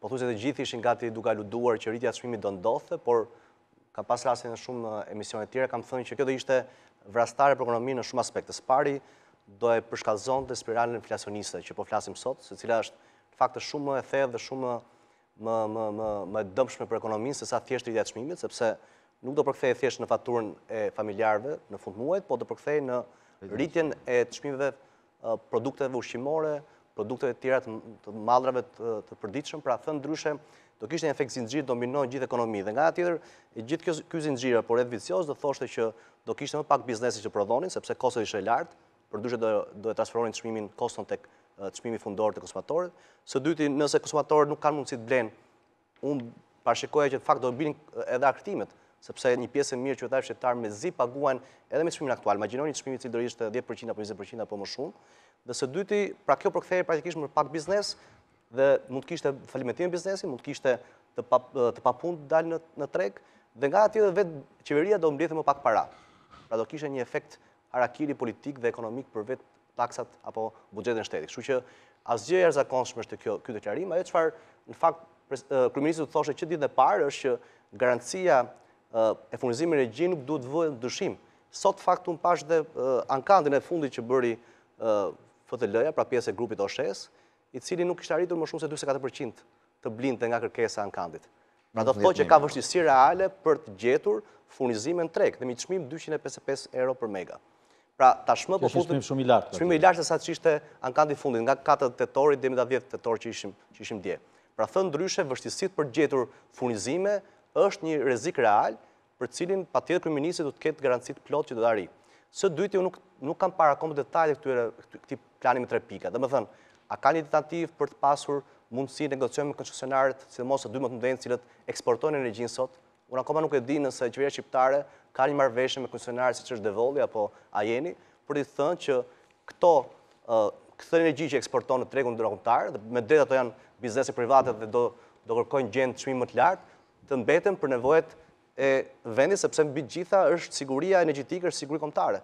po thuse të gjithë ishin gati duka luduar që rritja të shmimi do ndodhë, por ka pas rasin e shumë në emisionet tjera, kam thënë që kjo do ishte vrastare për ekonomi në shumë aspekt. pari, do e përshkazon të spiralin inflacioniste, që po flasim sot, se cila është faktë shumë më e thedhë dhe shumë më dëmshme për ekonomi, se sa thjesht rritja të shmimi, sepse nuk do përkthej thjesht në faturën e familjarve në fund muajt, po do përkthej në rritjen e të produkteve ushqimore, produkteve të tjera të madrave të përdiqëm, pra thënë dryshe do kishtë një efekt zinëgjirë, do minonë gjithë ekonomi. Dhe nga tjetër, gjithë kjo zinëgjirë, por edhe vicios, do thoshte që do kishtë më pak biznesi që prodhonin, sepse kosët ishe lartë, për dryshe do e transferonin të shmimin koston të shmimi fundorë të konsumatorit. Së dyti, nëse konsumatorit nuk kanë mundësi të blenë, unë pashikoja që të fakt do e bilin edhe akritimet, sepse një pjesë e mirë që thash me zi paguan edhe me çmimin aktual. Imagjinoni çmimi i cilëdorish të 10% apo 20% apo më shumë. Dhe së dyti, pra kjo përkthehej praktikisht më pak biznes dhe mund të kishte falimentim biznesi, mund të kishte të pa të pafund dal në në treg dhe nga aty vetë qeveria do mbledhte më pak para. Pra do kishte një efekt harakiri politik dhe ekonomik për vetë taksat apo buxhetin shtetik, shtetit. Kështu që asgjë e rëzakonshme është kjo ky deklarim, ajo çfarë në fakt kryeministri thoshte që ditën e parë është që garancia e furnizimin e gjinë nuk duhet vëjë dëshim. Sot faktun pash dhe eh, ankandin e fundi që bëri eh, FTL-ja, pra pjesë e grupit OSHES, i cili nuk ishtë arritur më shumë se 24% të blinde nga kërkesa ankandit. Pra do të thoi që ka vështisi reale për të gjetur furnizimin në trek, dhe mi të shmim 255 euro për mega. Pra tashmë shmë po putë... Shmim shumë i lartë. Shmim i lartë se sa që ishte ankandit fundit nga 4 të të tori dhe 10 të që ishim dje. Pra thë ndryshe vështisit për gjetur furnizime është një rezik real për cilin pa tjetë kërëministit du të ketë garancit plot që dhe dhe ri. Së dujti, unë nuk kam para komë detajt e këti planimit tre pika. Dhe më thënë, a ka një ditantiv për të pasur mundësi me konstitucionarit, si dhe mos e dy më të mdenë cilët eksportojnë energjinë sot? Unë akoma nuk e di nëse qëverja shqiptare ka një marveshë me konstitucionarit si që është devolli apo ajeni, për të thënë që këto këtë energji që eksportojnë në tregun dërakumtarë, dhe me dreta to janë biznesi private dhe do kërkojnë gjendë qëmi më të lartë, të mbeten për nevojët e vendit sepse mbi gjitha është siguria energetikë, është siguri kombëtare